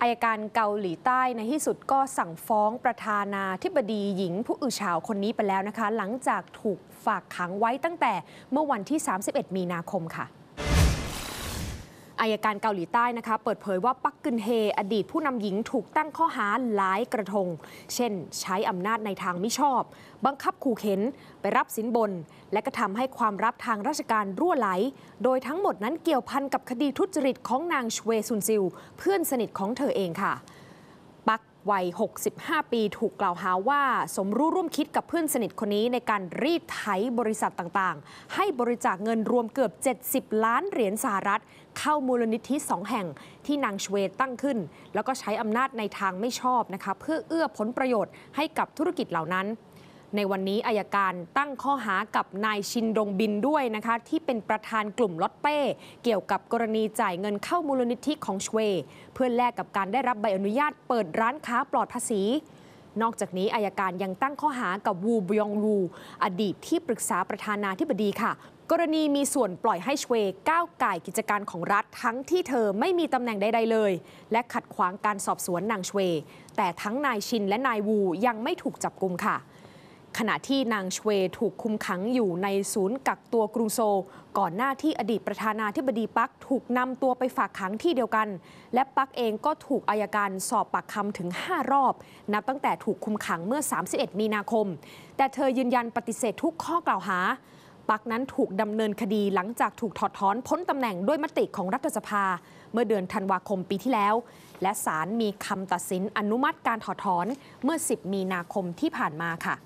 อายการเกาหลีใต้ในที่สุดก็สั่งฟ้องประธานาธิบดีหญิงผู้อืนชาวคนนี้ไปแล้วนะคะ หลังจากถูกฝากขังไว้ตั้งแต่เมื่อวันที่ 31 มีนาคมค่ะอายการเกาหลีใต้นะคะ เปิดเผยว่าปักกึนเฮ อดีตผู้นำหญิงถูกตั้งข้อหาหลายกระทง เช่น ใช้อำนาจในทางมิชอบ บังคับขู่เข็นไปรับสินบน และกระทำให้ความรับทางราชการรั่วไหล โดยทั้งหมดนั้นเกี่ยวพันกับคดีทุจริตของนางชเวซุนซิล เพื่อนสนิทของเธอเองค่ะปักวัย 65 ปีถูกกล่าวหาว่า สมรู้ร่วมคิดกับเพื่อนสนิทคนนี้ในการรีดไถบริษัทต่างๆ ให้บริจาคเงินรวมเกือบ 70 ล้านเหรียญสหรัฐเข้ามูลนิธิสองแห่งที่นางชเวตั้งขึ้น แล้วก็ใช้อำนาจในทางไม่ชอบนะคะเพื่อเอื้อผลประโยชน์ให้กับธุรกิจเหล่านั้นในวันนี้อายการตั้งข้อหากับนายชินดงบินด้วยนะคะ ที่เป็นประธานกลุ่มลอตเต้เกี่ยวกับกรณีจ่ายเงินเข้ามูลนิธิของชเวเพื่อแลกกับการได้รับใบอนุญาตเปิดร้านค้าปลอดภาษี นอกจากนี้อายการยังตั้งข้อหากับวูบยองลู อดีตที่ปรึกษาประธานาธิบดีค่ะ กรณีมีส่วนปล่อยให้ชเวก้าวไก่กิจการของรัฐทั้งที่เธอไม่มีตำแหน่งใดๆเลย และขัดขวางการสอบสวนนางชเวแต่ทั้งนายชินและนายวูยังไม่ถูกจับกุมค่ะขณะที่นางชเวถูกคุมขังอยู่ในศูนย์กักตัวกรุงโซ ก่อนหน้าที่อดีตประธานาธิบดีปักถูกนำตัวไปฝากขังที่เดียวกัน และปักเองก็ถูกอายการสอบปากคำถึง 5 รอบ นับตั้งแต่ถูกคุมขังเมื่อ 31 มีนาคม แต่เธอยืนยันปฏิเสธทุกข้อกล่าวหา ปักนั้นถูกดำเนินคดีหลังจากถูกถอดถอนพ้นตำแหน่งด้วยมติของรัฐสภา เมื่อเดือนธันวาคมปีที่แล้ว และศาลมีคำตัดสินอนุมัติการถอดถอนเมื่อ10มีนาคมที่ผ่านมาค่ะ